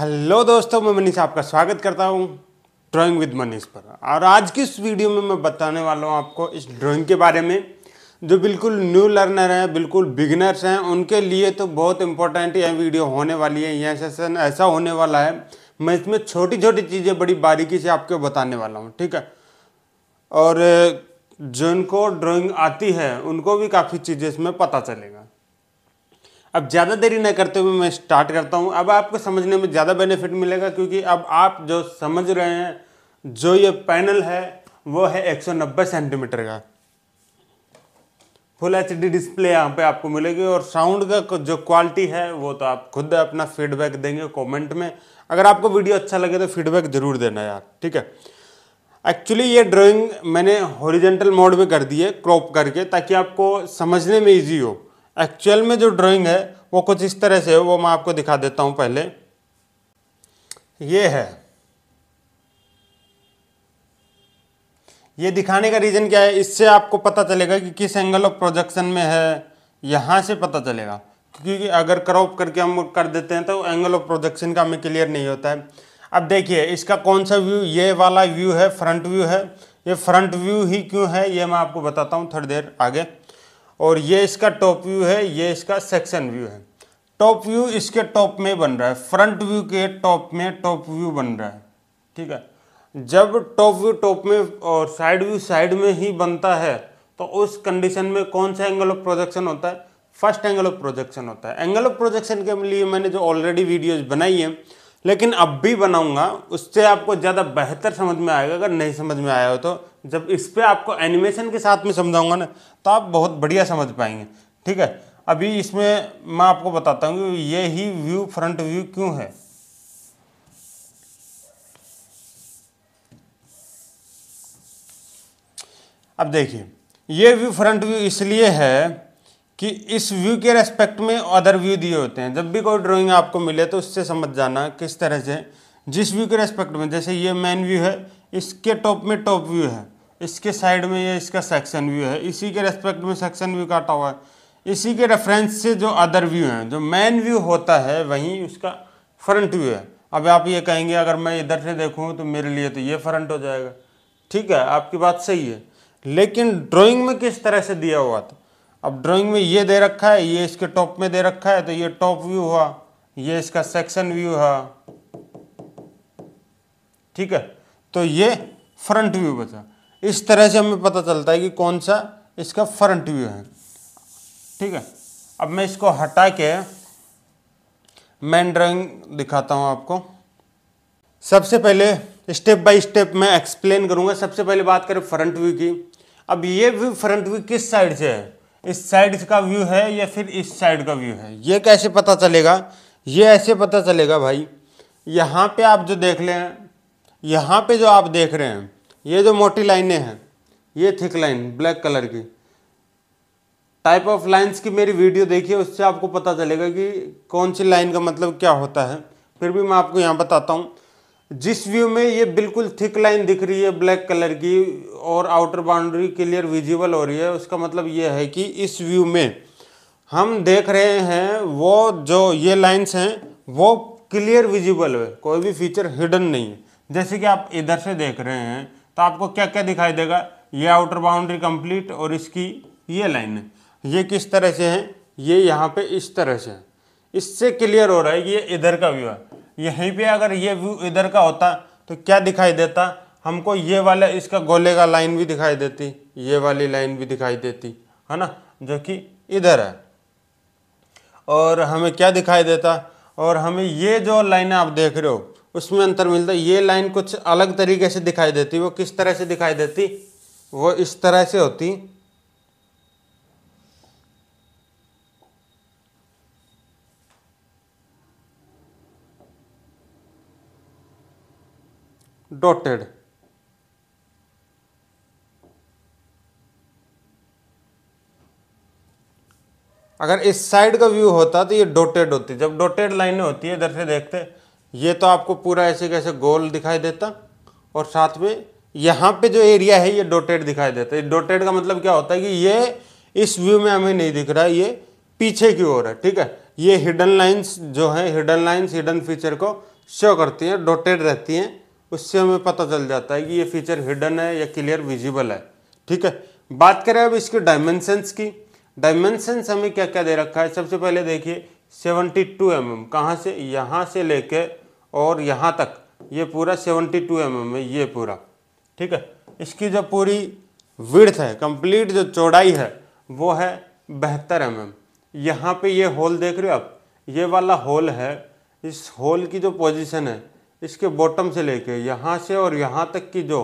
Hello दोस्तों मैं मनीष आपका स्वागत करता हूँ ड्राइंग विद मनीष पर और आज की इस वीडियो में मैं बताने वाला हूँ आपको इस ड्राइंग के बारे में जो बिल्कुल न्यू लर्नर हैं बिल्कुल बिगनर्स हैं उनके लिए तो बहुत इंपॉर्टेंट यह वीडियो होने वाली है यह सेशन ऐसा होने वाला है मैं इसमें छोटी छोटी चीज़ें बड़ी बारीकी से आपको बताने वाला हूँ ठीक है और जिनको ड्राइंग आती है उनको भी काफ़ी चीज़ें इसमें पता चलेगा अब ज़्यादा देरी न करते हुए मैं स्टार्ट करता हूँ अब आपको समझने में ज़्यादा बेनिफिट मिलेगा क्योंकि अब आप जो समझ रहे हैं जो ये पैनल है वो है 190 सेंटीमीटर का फुल एच डिस्प्ले यहाँ पे आपको मिलेगी और साउंड का जो क्वालिटी है वो तो आप खुद अपना फीडबैक देंगे कमेंट में अगर आपको वीडियो अच्छा लगे तो फीडबैक ज़रूर देना यार ठीक है एक्चुअली ये ड्राइंग मैंने हॉरिजेंटल मोड में कर दी है क्रॉप करके ताकि आपको समझने में इजी हो एक्चुअल में जो ड्राइंग है वो कुछ इस तरह से है वो मैं आपको दिखा देता हूँ पहले ये है ये दिखाने का रीज़न क्या है इससे आपको पता चलेगा कि किस एंगल ऑफ प्रोजेक्शन में है यहाँ से पता चलेगा क्योंकि अगर क्रॉप करके हम कर देते हैं तो एंगल ऑफ प्रोजेक्शन का हमें क्लियर नहीं होता है अब देखिए इसका कौन सा व्यू ये वाला व्यू है फ्रंट व्यू है ये फ्रंट व्यू ही क्यों है ये मैं आपको बताता हूँ थोड़ी देर आगे और ये इसका टॉप व्यू है ये इसका सेक्शन व्यू है टॉप व्यू इसके टॉप में बन रहा है फ्रंट व्यू के टॉप में टॉप व्यू बन रहा है ठीक है जब टॉप व्यू टॉप में और साइड व्यू साइड में ही बनता है तो उस कंडीशन में कौन सा एंगल ऑफ प्रोजेक्शन होता है फर्स्ट एंगल ऑफ प्रोजेक्शन होता है एंगल ऑफ प्रोजेक्शन के लिए मैंने जो ऑलरेडी वीडियोज बनाई है लेकिन अब भी बनाऊंगा उससे आपको ज़्यादा बेहतर समझ में आएगा अगर नहीं समझ में आया हो तो जब इस पर आपको एनिमेशन के साथ में समझाऊंगा ना तो आप बहुत बढ़िया समझ पाएंगे ठीक है अभी इसमें मैं आपको बताता हूँ कि ये ही व्यू फ्रंट व्यू क्यों है अब देखिए ये व्यू फ्रंट व्यू इसलिए है कि इस व्यू के रेस्पेक्ट में अदर व्यू दिए होते हैं जब भी कोई ड्राइंग आपको मिले तो उससे समझ जाना किस तरह से जिस व्यू के रेस्पेक्ट में जैसे ये मेन व्यू है इसके टॉप में टॉप व्यू है इसके साइड में ये इसका सेक्शन व्यू है इसी के रेस्पेक्ट में सेक्शन व्यू काटा हुआ है इसी के रेफरेंस से जो अदर व्यू हैं जो मेन व्यू होता है वहीं उसका फ्रंट व्यू है अब आप ये कहेंगे अगर मैं इधर से देखूँ तो मेरे लिए तो ये फ्रंट हो जाएगा ठीक है आपकी बात सही है लेकिन ड्राइंग में किस तरह से दिया हुआ था अब ड्राइंग में ये दे रखा है ये इसके टॉप में दे रखा है तो ये टॉप व्यू हुआ ये इसका सेक्शन व्यू है ठीक है तो ये फ्रंट व्यू बचा इस तरह से हमें पता चलता है कि कौन सा इसका फ्रंट व्यू है ठीक है अब मैं इसको हटा के मैन ड्राइंग दिखाता हूँ आपको सबसे पहले स्टेप बाय स्टेप मैं एक्सप्लेन करूँगा सबसे पहले बात करें फ्रंट व्यू की अब ये व्यू फ्रंट व्यू किस साइड से है इस साइड का व्यू है या फिर इस साइड का व्यू है ये कैसे पता चलेगा ये ऐसे पता चलेगा भाई यहाँ पे आप जो देख लें यहाँ पे जो आप देख रहे हैं ये जो मोटी लाइनें हैं ये थिक लाइन ब्लैक कलर की टाइप ऑफ लाइंस की मेरी वीडियो देखिए उससे आपको पता चलेगा कि कौन सी लाइन का मतलब क्या होता है फिर भी मैं आपको यहाँ बताता हूँ जिस व्यू में ये बिल्कुल थिक लाइन दिख रही है ब्लैक कलर की और आउटर बाउंड्री क्लियर विजिबल हो रही है उसका मतलब ये है कि इस व्यू में हम देख रहे हैं वो जो ये लाइंस हैं वो क्लियर विजिबल है कोई भी फीचर हिडन नहीं है जैसे कि आप इधर से देख रहे हैं तो आपको क्या क्या दिखाई देगा ये आउटर बाउंड्री कंप्लीट और इसकी ये लाइन है ये किस तरह से है ये यहाँ पे इस तरह से है इससे क्लियर हो रहा है कि ये इधर का व्यू है यहीं पे अगर ये व्यू इधर का होता तो क्या दिखाई देता हमको ये वाला इसका गोले का लाइन भी दिखाई देती ये वाली लाइन भी दिखाई देती है ना जो कि इधर है और हमें क्या दिखाई देता और हमें ये जो लाइन आप देख रहे हो उसमें अंतर मिलता है ये लाइन कुछ अलग तरीके से दिखाई देती वो किस तरह से दिखाई देती वो इस तरह से होती dotted अगर इस साइड का व्यू होता तो ये डोटेड होती जब डोटेड लाइनें होती है इधर से देखते ये तो आपको पूरा ऐसे कैसे गोल दिखाई देता और साथ में यहाँ पे जो एरिया है ये डोटेड दिखाई देता है डोटेड का मतलब क्या होता है कि ये इस व्यू में हमें नहीं दिख रहा है ये पीछे की ओर है ठीक है ये हिडन लाइन्स जो है हिडन लाइन्स हिडन फीचर को शो करती हैं डोटेड रहती हैं उससे हमें पता चल जाता है कि ये फीचर हिडन है या क्लियर विजिबल है ठीक है बात करें अब इसके डायमेंशंस की डायमेंशंस हमें क्या क्या दे रखा है सबसे पहले देखिए 72 टू mm कहाँ से यहाँ से लेके और यहाँ तक ये पूरा 72 टू mm है ये पूरा ठीक है इसकी जो पूरी विड़थ है कंप्लीट जो चौड़ाई है वो है बहत्तर एम mm। एम यहाँ पर ये होल देख रहे हो आप ये वाला होल है इस होल की जो पोजिशन है इसके बॉटम से लेके यहाँ से और यहाँ तक की जो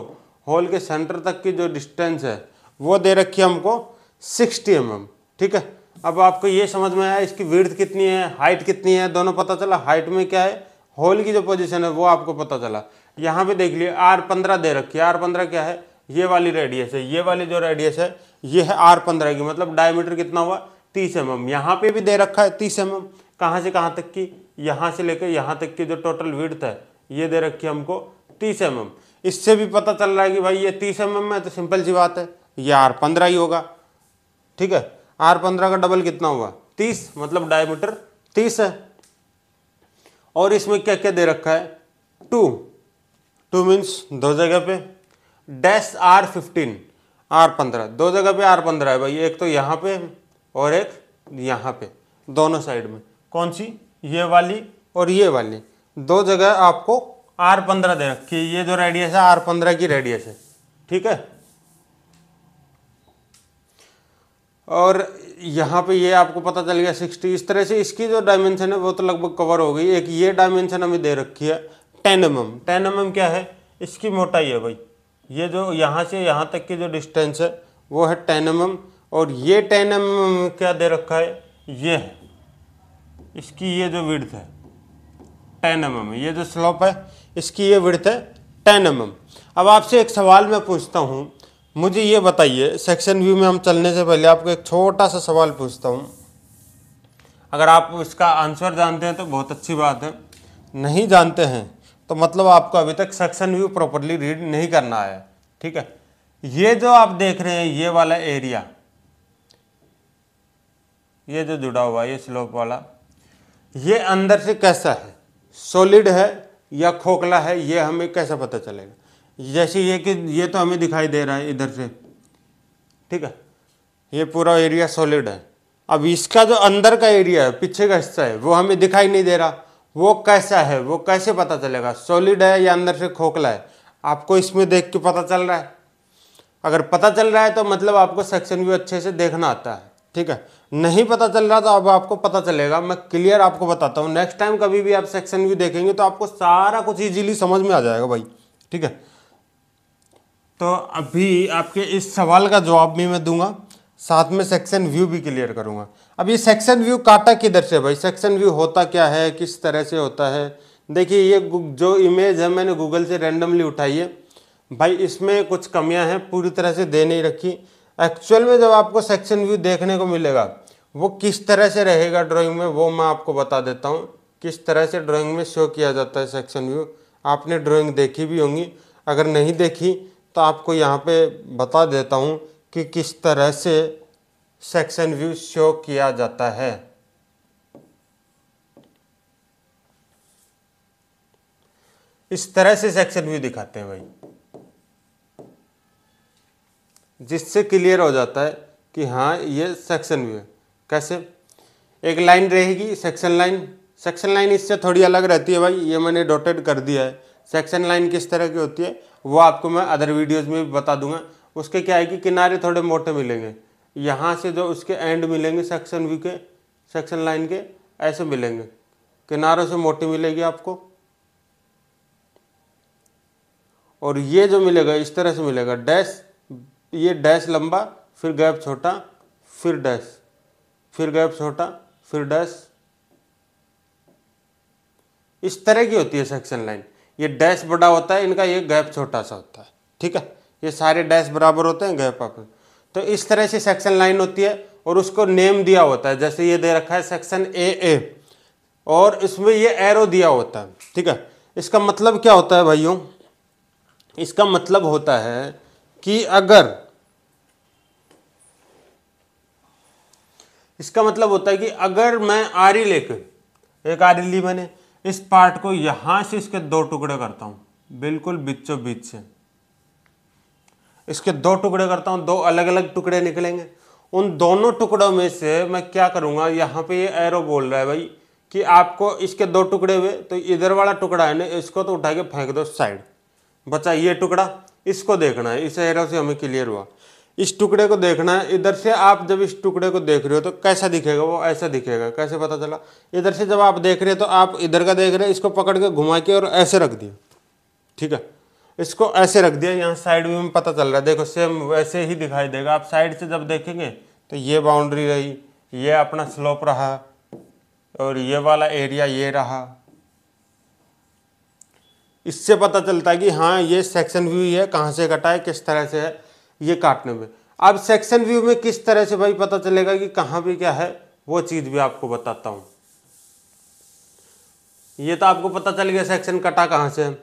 होल के सेंटर तक की जो डिस्टेंस है वो दे रखी है हमको सिक्सटी एम mm, ठीक है अब आपको ये समझ में आया इसकी वर्थ कितनी है हाइट कितनी है दोनों पता चला हाइट में क्या है होल की जो पोजीशन है वो आपको पता चला यहाँ पे देख लिए आर पंद्रह दे रखी है आर पंद्रह क्या है ये वाली रेडियस है ये वाली जो रेडियस है ये है आर पंद्रह की मतलब डायमीटर कितना हुआ तीस एम mm। एम यहाँ पर भी दे रखा है तीस एम mm। एम कहाँ से कहाँ तक की यहाँ से लेकर यहाँ तक की जो टोटल विड्थ है ये दे रखी हमको तीस एम mm. इससे भी पता चल रहा है कि भाई ये तीस एम mm है तो सिंपल सी बात है ये आर पंद्रह ही होगा ठीक है आर पंद्रह का डबल कितना हुआ तीस मतलब डायमीटर तीस है और इसमें क्या क्या दे रखा है टू टू मीन्स दो जगह पे डैश आर फिफ्टीन आर पंद्रह दो जगह पे आर पंद्रह है भाई एक तो यहाँ पे और एक यहाँ पे दोनों साइड में कौन सी ये वाली और ये वाली दो जगह आपको आर पंद्रह दे रखी है ये जो रेडियस है आर पंद्रह की रेडियस है ठीक है और यहाँ पे ये आपको पता चल गया सिक्सटी इस तरह से इसकी जो डायमेंशन है वो तो लगभग कवर हो गई एक ये डायमेंशन हमें दे रखी है ten M M ten M M क्या है इसकी मोटाई है भाई ये जो यहाँ से यहाँ तक की जो डिस्टेंस है वो है टेन एम एम और ये टेन एम एम क्या दे रखा है ये है इसकी ये जो विड्थ है टेन एम mm. ये जो स्लोप है इसकी ये विड़त है टेन एम mm. अब आपसे एक सवाल मैं पूछता हूँ मुझे ये बताइए सेक्शन व्यू में हम चलने से पहले आपको एक छोटा सा सवाल पूछता हूँ अगर आप इसका आंसर जानते हैं तो बहुत अच्छी बात है नहीं जानते हैं तो मतलब आपको अभी तक सेक्शन व्यू प्रॉपरली रीड नहीं करना है ठीक है ये जो आप देख रहे हैं ये वाला एरिया ये जो जुड़ा हुआ है ये स्लोप वाला ये अंदर से कैसा है सॉलिड है या खोखला है ये हमें कैसे पता चलेगा जैसे ये कि ये तो हमें दिखाई दे रहा है इधर से ठीक है ये पूरा एरिया सॉलिड है अब इसका जो अंदर का एरिया है पीछे का हिस्सा है वो हमें दिखाई नहीं दे रहा वो कैसा है वो कैसे पता चलेगा सॉलिड है या अंदर से खोखला है आपको इसमें देख के पता चल रहा है अगर पता चल रहा है तो मतलब आपको सेक्शन व्यू अच्छे से देखना आता है ठीक है नहीं पता चल रहा तो अब आपको पता चलेगा मैं क्लियर आपको बताता हूँ नेक्स्ट टाइम कभी भी आप सेक्शन व्यू देखेंगे तो आपको सारा कुछ इजीली समझ में आ जाएगा भाई ठीक है तो अभी आपके इस सवाल का जवाब भी मैं दूंगा साथ में सेक्शन व्यू भी क्लियर करूंगा अब ये सेक्शन व्यू काटा किधर से भाई सेक्शन व्यू होता क्या है किस तरह से होता है देखिए ये जो इमेज है मैंने गूगल से रैंडमली उठाई है भाई इसमें कुछ कमियां हैं पूरी तरह से दे नहीं रखी एक्चुअल में जब आपको सेक्शन व्यू देखने को मिलेगा वो किस तरह से रहेगा ड्राइंग में वो मैं आपको बता देता हूँ किस तरह से ड्राइंग में शो किया जाता है सेक्शन व्यू आपने ड्राइंग देखी भी होंगी अगर नहीं देखी तो आपको यहाँ पे बता देता हूँ कि किस तरह से सेक्शन व्यू शो किया जाता है इस तरह से सेक्शन व्यू दिखाते हैं भाई जिससे क्लियर हो जाता है कि हाँ ये सेक्शन व्यू है कैसे एक लाइन रहेगी सेक्शन लाइन सेक्शन लाइन इससे थोड़ी अलग रहती है भाई ये मैंने डॉटेड कर दिया है सेक्शन लाइन किस तरह की होती है वो आपको मैं अदर वीडियोज़ में भी बता दूंगा उसके क्या है कि किनारे थोड़े मोटे मिलेंगे यहाँ से जो उसके एंड मिलेंगे सेक्शन व्यू के सेक्शन लाइन के ऐसे मिलेंगे किनारों से मोटी मिलेगी आपको और ये जो मिलेगा इस तरह से मिलेगा डैश ये डैश लंबा फिर गैप छोटा फिर डैश फिर गैप छोटा फिर डैश इस तरह की होती है सेक्शन लाइन ये डैश बड़ा होता है इनका ये गैप छोटा सा होता है ठीक है ये सारे डैश बराबर होते हैं गैप आप तो इस तरह से सेक्शन लाइन होती है और उसको नेम दिया होता है जैसे ये दे रखा है सेक्शन ए ए और इसमें ये एरो दिया होता है ठीक है इसका मतलब क्या होता है भाइयों इसका मतलब होता है कि अगर इसका मतलब होता है कि अगर मैं आरी लेकर एक आरी ली मैंने इस पार्ट को यहां से इसके दो टुकड़े करता हूं बिल्कुल बीचों बीच से इसके दो टुकड़े करता हूं दो अलग अलग टुकड़े निकलेंगे उन दोनों टुकड़ों में से मैं क्या करूंगा यहां पे ये एरो बोल रहा है भाई कि आपको इसके दो टुकड़े हुए तो इधर वाला टुकड़ा है ना इसको तो उठा के फेंक दो साइड बचा ये टुकड़ा इसको देखना है इस एरो से हमें क्लियर हुआ इस टुकड़े को देखना है इधर से आप जब इस टुकड़े को देख रहे हो तो कैसा दिखेगा वो ऐसा दिखेगा कैसे पता चला इधर से जब आप देख रहे हो तो आप इधर का देख रहे हो इसको पकड़ के घुमा के और ऐसे रख दिया ठीक है इसको ऐसे रख दिया यहाँ साइड व्यू में पता चल रहा है देखो सेम वैसे ही दिखाई देगा आप साइड से जब देखेंगे तो ये बाउंड्री रही ये अपना स्लोप रहा और ये वाला एरिया ये रहा इससे पता चलता है कि हाँ ये सेक्शन व्यू ही है कहाँ से कटा है किस तरह से है ये काटने में अब सेक्शन व्यू में किस तरह से भाई पता चलेगा कि कहाँ पे क्या है वो चीज़ भी आपको बताता हूँ ये तो आपको पता चल गया सेक्शन कटा कहाँ से है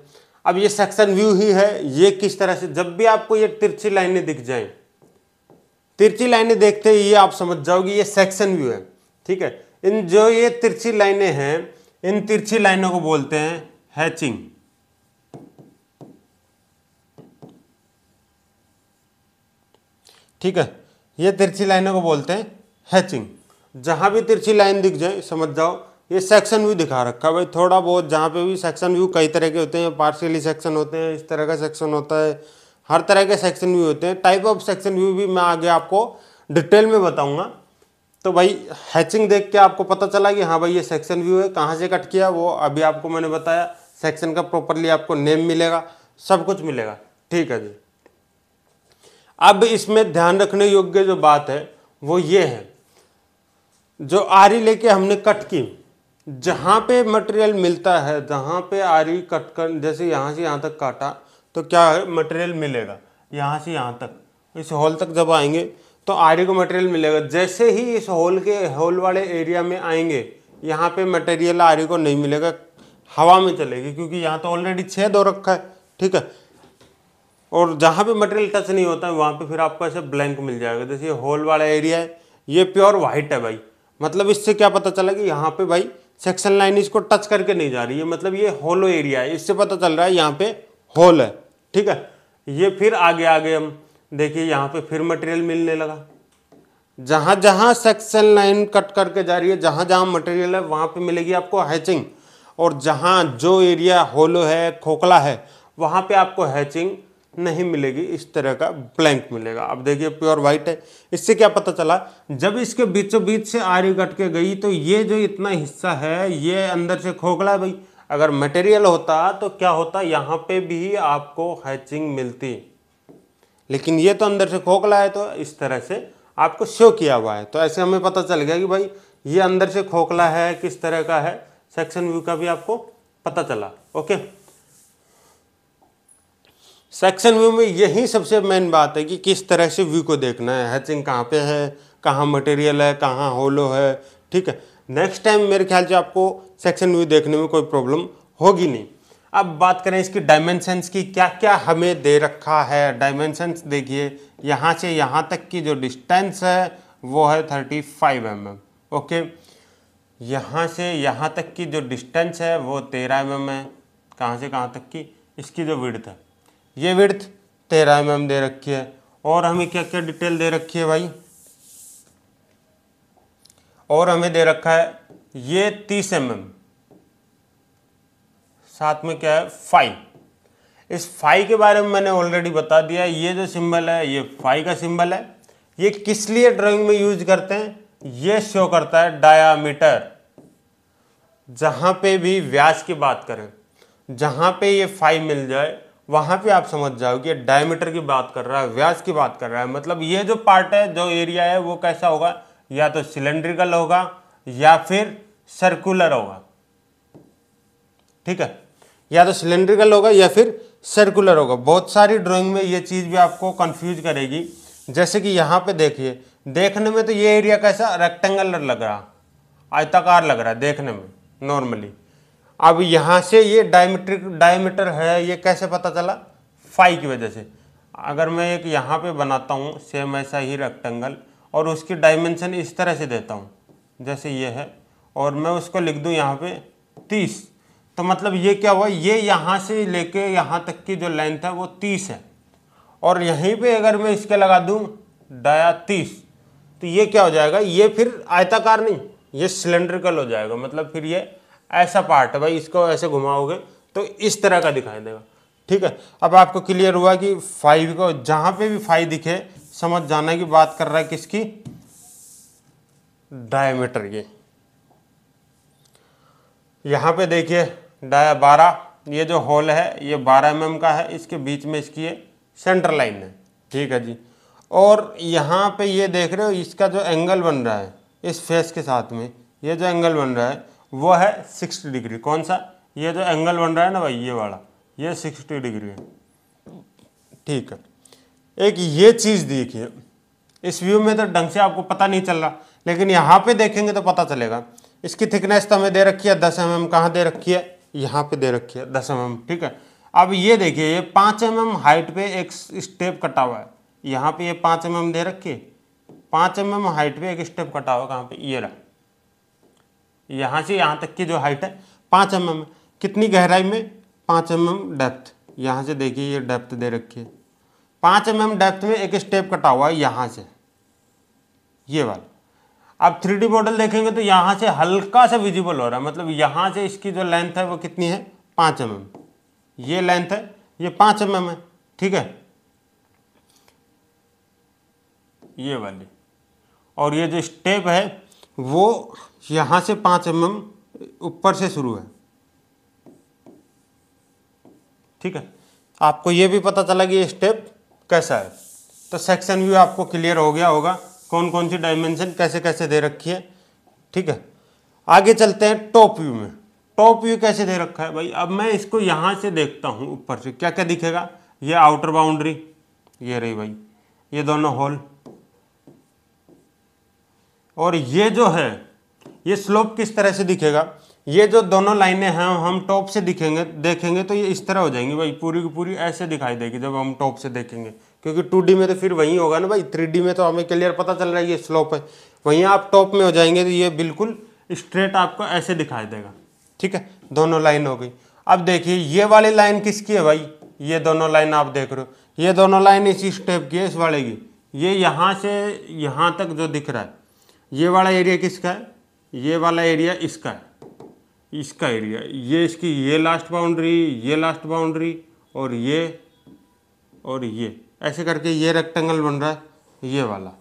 अब ये सेक्शन व्यू ही है ये किस तरह से जब भी आपको ये तिरछी लाइनें दिख जाएं तिरछी लाइनें देखते ही ये आप समझ जाओगे ये सेक्शन व्यू है ठीक है इन जो ये तिरछी लाइनें हैं इन तिरछी लाइनों को बोलते हैं हैचिंग ठीक है ये तिरछी लाइनों को बोलते हैं हैचिंग जहाँ भी तिरछी लाइन दिख जाए समझ जाओ ये सेक्शन व्यू दिखा रखा है भाई थोड़ा बहुत जहाँ पे भी सेक्शन व्यू कई तरह के होते हैं पार्शियली सेक्शन होते हैं इस तरह का सेक्शन होता है हर तरह के सेक्शन व्यू होते हैं टाइप ऑफ सेक्शन व्यू भी मैं आगे आपको डिटेल में बताऊँगा तो भाई हैचिंग देख के आपको पता चला कि हाँ भाई ये सेक्शन व्यू है कहाँ से कट किया वो अभी आपको मैंने बताया सेक्शन का प्रॉपरली आपको नेम मिलेगा सब कुछ मिलेगा ठीक है जी अब इसमें ध्यान रखने योग्य जो बात है वो ये है जो आरी लेके हमने कट की जहाँ पे मटेरियल मिलता है जहाँ पे आरी कट कर जैसे यहाँ से यहाँ तक काटा तो क्या मटेरियल मिलेगा यहाँ से यहाँ तक इस हॉल तक जब आएंगे तो आरी को मटेरियल मिलेगा जैसे ही इस हॉल के हॉल वाले एरिया में आएंगे यहाँ पे मटेरियल आरी को नहीं मिलेगा हवा में चलेगी क्योंकि यहाँ तो ऑलरेडी छेद हो रखा है ठीक है और जहाँ भी मटेरियल टच नहीं होता है वहाँ पे फिर आपको ऐसे ब्लैंक मिल जाएगा जैसे ये होल वाला एरिया है ये प्योर वाइट है भाई मतलब इससे क्या पता चला कि यहाँ पे भाई सेक्शन लाइन इसको टच करके नहीं जा रही है मतलब ये होलो एरिया है इससे पता चल रहा है यहाँ पे होल है ठीक है ये फिर आगे आगे हम देखिए यहाँ पर फिर मटेरियल मिलने लगा जहाँ जहाँ सेक्शन लाइन कट करके जा रही है जहाँ जहाँ मटेरियल है वहाँ पर मिलेगी आपको हैचिंग और जहाँ जो एरिया होलो है खोखला है वहाँ पर आपको हैचिंग नहीं मिलेगी इस तरह का ब्लैंक मिलेगा अब देखिए प्योर वाइट है इससे क्या पता चला जब इसके बीचों बीच से आरी कट के गई तो ये जो इतना हिस्सा है ये अंदर से खोखला है भाई अगर मटेरियल होता तो क्या होता यहाँ पे भी आपको हैचिंग मिलती लेकिन ये तो अंदर से खोखला है तो इस तरह से आपको शो किया हुआ है तो ऐसे हमें पता चल गया कि भाई ये अंदर से खोखला है किस तरह का है सेक्शन व्यू का भी आपको पता चला ओके सेक्शन व्यू में यही सबसे मेन बात है कि किस तरह से व्यू को देखना है हैचिंग कहाँ पे है कहाँ मटेरियल है कहाँ होलो है ठीक है नेक्स्ट टाइम मेरे ख्याल से आपको सेक्शन व्यू देखने में कोई प्रॉब्लम होगी नहीं अब बात करें इसकी डायमेंशंस की क्या क्या हमें दे रखा है डायमेंशंस देखिए यहाँ से यहाँ तक की जो डिस्टेंस है वो है थर्टी फाइव mm, ओके यहाँ से यहाँ तक की जो डिस्टेंस है वो तेरह एम mm है कहाँ से कहाँ तक की इसकी जो विड्थ है ये विर्थ तेरह एम दे रखी है और हमें क्या क्या डिटेल दे रखी है भाई और हमें दे रखा है ये तीस एम mm, साथ में क्या है फाइव इस फाइव के बारे में मैंने ऑलरेडी बता दिया ये जो सिंबल है ये फाइव का सिंबल है ये किस लिए ड्राइंग में यूज करते हैं ये शो करता है डायामीटर जहां पे भी व्यास की बात करें जहां पे ये फाइव मिल जाए वहाँ पे आप समझ जाओगे डायमीटर की बात कर रहा है व्यास की बात कर रहा है मतलब ये जो पार्ट है जो एरिया है वो कैसा होगा या तो सिलेंड्रिकल होगा या फिर सर्कुलर होगा ठीक है या तो सिलेंड्रिकल होगा या फिर सर्कुलर होगा बहुत सारी ड्राइंग में ये चीज़ भी आपको कंफ्यूज करेगी जैसे कि यहाँ पे देखिए देखने में तो ये एरिया कैसा रेक्टेंगुलर लग रहा आयताकार लग रहा है देखने में नॉर्मली अब यहाँ से ये डायमीट्रिक डायमीटर है ये कैसे पता चला फाइव की वजह से अगर मैं एक यहाँ पे बनाता हूँ सेम ऐसा ही रेक्टेंगल और उसकी डायमेंशन इस तरह से देता हूँ जैसे ये है और मैं उसको लिख दूँ यहाँ पे तीस तो मतलब ये क्या हुआ ये यहाँ से लेके यहाँ तक की जो लेंथ है वो तीस है और यहीं पे अगर मैं इसके लगा दूँ डाया तीस तो ये क्या हो जाएगा ये फिर आयताकार नहीं ये सिलेंड्रिकल हो जाएगा मतलब फिर ये ऐसा पार्ट है भाई इसको ऐसे घुमाओगे तो इस तरह का दिखाई देगा ठीक है अब आपको क्लियर हुआ कि फाइव को जहां पे भी फाइव दिखे समझ जाना की बात कर रहा है किसकी डायमीटर की यहां पे देखिए डाया बारह ये जो होल है ये बारह एम mm का है इसके बीच में इसकी ये सेंटर लाइन है ठीक है जी और यहाँ पे ये देख रहे हो इसका जो एंगल बन रहा है इस फेस के साथ में ये जो एंगल बन रहा है वो है सिक्सटी डिग्री कौन सा ये जो एंगल बन रहा है ना भाई ये वाला ये सिक्सटी डिग्री है ठीक है एक ये चीज़ देखिए इस व्यू में तो ढंग से आपको पता नहीं चल रहा लेकिन यहाँ पे देखेंगे तो पता चलेगा इसकी थिकनेस तो हमें दे रखी है दस एम mm एम कहाँ दे रखी है यहाँ पे दे रखी है दस एम mm। एम ठीक है अब ये देखिए ये पाँच एम एम हाइट पे एक स्टेप कटा हुआ है यहाँ पे ये पाँच एम mm एम दे रखी है पाँच एम एम हाइट पे एक स्टेप कटा हुआ है कहाँ पे ये रहा यहाँ से यहाँ तक की जो हाइट है पाँच एम mm, कितनी गहराई में पाँच एम mm डेप्थ यहाँ से देखिए ये डेप्थ दे रखी है पाँच एम mm डेप्थ में एक स्टेप कटा हुआ है यहाँ से ये वाला अब थ्री डी मॉडल देखेंगे तो यहाँ से हल्का सा विजिबल हो रहा है मतलब यहाँ से इसकी जो लेंथ है वो कितनी है पाँच एम mm. ये लेंथ है ये पाँच एम mm है ठीक है ये वाली और ये जो स्टेप है वो यहाँ से पाँच एम एम ऊपर से शुरू है ठीक है आपको ये भी पता चला कि ये स्टेप कैसा है तो सेक्शन व्यू आपको क्लियर हो गया होगा कौन कौन सी डायमेंशन कैसे कैसे दे रखी है ठीक है आगे चलते हैं टॉप व्यू में टॉप व्यू कैसे दे रखा है भाई अब मैं इसको यहाँ से देखता हूँ ऊपर से क्या क्या दिखेगा ये आउटर बाउंड्री ये रही भाई ये दोनों हॉल और ये जो है ये स्लोप किस तरह से दिखेगा ये जो दोनों लाइनें हैं हम टॉप से दिखेंगे देखेंगे तो ये इस तरह हो जाएंगी भाई पूरी की पूरी ऐसे दिखाई देगी जब हम टॉप से देखेंगे क्योंकि टू में तो फिर वहीं होगा ना भाई थ्री में तो हमें क्लियर पता चल रहा है ये स्लोप है वहीं आप टॉप में हो जाएंगे तो ये बिल्कुल स्ट्रेट आपको ऐसे दिखाई देगा ठीक है दोनों लाइन हो गई अब देखिए ये वाली लाइन किसकी है भाई ये दोनों लाइन आप देख रहे हो ये दोनों लाइन इसी स्टेप की है इस वाले की ये यहाँ से यहाँ तक जो दिख रहा है ये वाला एरिया किसका है ये वाला एरिया इसका है इसका एरिया ये इसकी ये लास्ट बाउंड्री ये लास्ट बाउंड्री और ये और ये ऐसे करके ये रेक्टेंगल बन रहा है ये वाला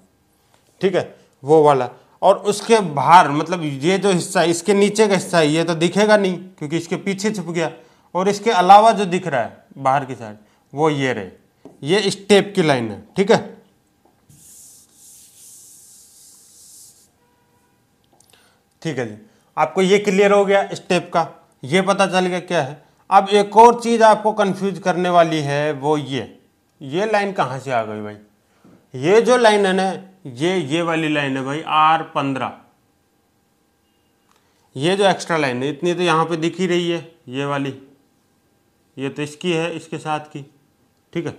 ठीक है वो वाला और उसके बाहर मतलब ये जो हिस्सा है इसके नीचे का हिस्सा है ये तो दिखेगा नहीं क्योंकि इसके पीछे छुप गया और इसके अलावा जो दिख रहा है बाहर की साइड वो ये रहे ये स्टेप की लाइन है ठीक है ठीक है जी आपको ये क्लियर हो गया स्टेप का ये पता चल गया क्या है अब एक और चीज़ आपको कंफ्यूज करने वाली है वो ये ये लाइन कहाँ से आ गई भाई ये जो लाइन है ना ये ये वाली लाइन है भाई आर पंद्रह ये जो एक्स्ट्रा लाइन है इतनी तो यहाँ पे दिख ही रही है ये वाली ये तो इसकी है इसके साथ की ठीक है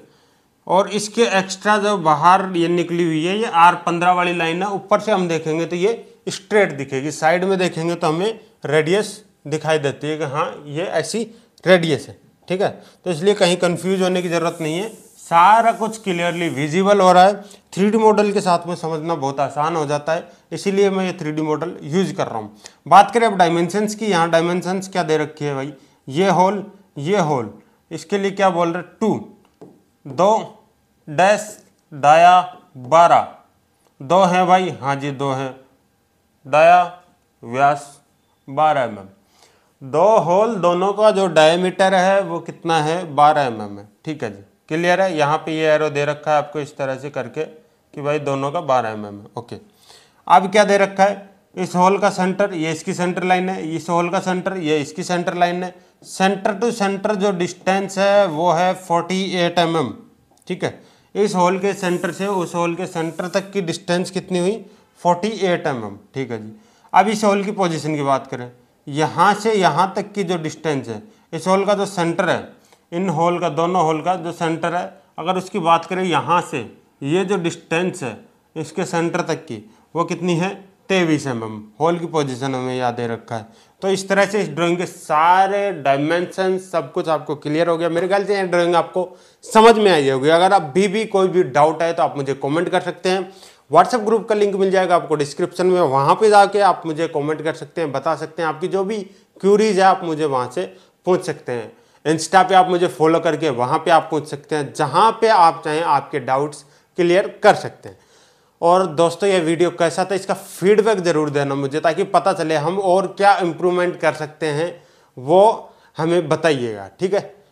और इसके एक्स्ट्रा जो बाहर ये निकली हुई है ये आर पंद्रह वाली लाइन है ऊपर से हम देखेंगे तो ये स्ट्रेट दिखेगी साइड में देखेंगे तो हमें रेडियस दिखाई देती है कि हाँ ये ऐसी रेडियस है ठीक है तो इसलिए कहीं कंफ्यूज होने की ज़रूरत नहीं है सारा कुछ क्लियरली विजिबल हो रहा है थ्री मॉडल के साथ में समझना बहुत आसान हो जाता है इसीलिए मैं ये थ्री मॉडल यूज कर रहा हूँ बात करें अब डायमेंशंस की यहाँ डायमेंशंस क्या दे रखी है भाई ये होल ये होल इसके लिए क्या बोल रहे टू दो डैश डाया बारह दो हैं भाई हाँ जी दो हैं दाया व्यास बारह एम दो होल दोनों का जो डायमीटर है वो कितना है बारह एम है ठीक है जी क्लियर है यहाँ पे ये एरो दे रखा है आपको इस तरह से करके कि भाई दोनों का बारह एम है ओके अब क्या दे रखा है इस होल का सेंटर ये इसकी सेंटर लाइन है इस होल का सेंटर ये इसकी सेंटर लाइन है सेंटर टू सेंटर जो डिस्टेंस है वो है 48 एट mm, ठीक है इस हॉल के सेंटर से उस हॉल के सेंटर तक की डिस्टेंस कितनी हुई 48 एट mm, ठीक है जी अब इस हॉल की पोजीशन की बात करें यहाँ से यहाँ तक की जो डिस्टेंस है इस हॉल का जो सेंटर है इन हॉल का दोनों हॉल का जो सेंटर है अगर उसकी बात करें यहाँ से ये जो डिस्टेंस है इसके सेंटर तक की वो कितनी है तेईस एम एम होल की पोजीशन हमें याद दे रखा है तो इस तरह से इस ड्राइंग के सारे डायमेंशन सब कुछ आपको क्लियर हो गया मेरे ख्याल से ये ड्राइंग आपको समझ में आई होगी अगर आप भी भी कोई भी डाउट है तो आप मुझे कमेंट कर सकते हैं व्हाट्सएप ग्रुप का लिंक मिल जाएगा आपको डिस्क्रिप्शन में वहाँ पे जाके आप मुझे कमेंट कर सकते हैं बता सकते हैं आपकी जो भी क्यूरीज है आप मुझे वहाँ से पूछ सकते हैं इंस्टा पर आप मुझे फॉलो करके वहाँ पर आप पूछ सकते हैं जहाँ पर आप चाहें आपके डाउट्स क्लियर कर सकते हैं और दोस्तों ये वीडियो कैसा था इसका फीडबैक ज़रूर देना मुझे ताकि पता चले हम और क्या इम्प्रूवमेंट कर सकते हैं वो हमें बताइएगा ठीक है